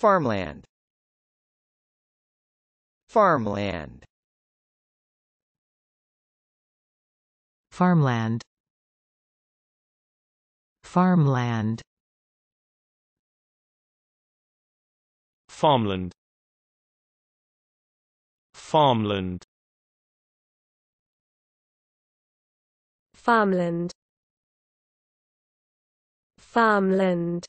Farmland Farmland Farmland Farmland Farmland Farmland Farmland Farmland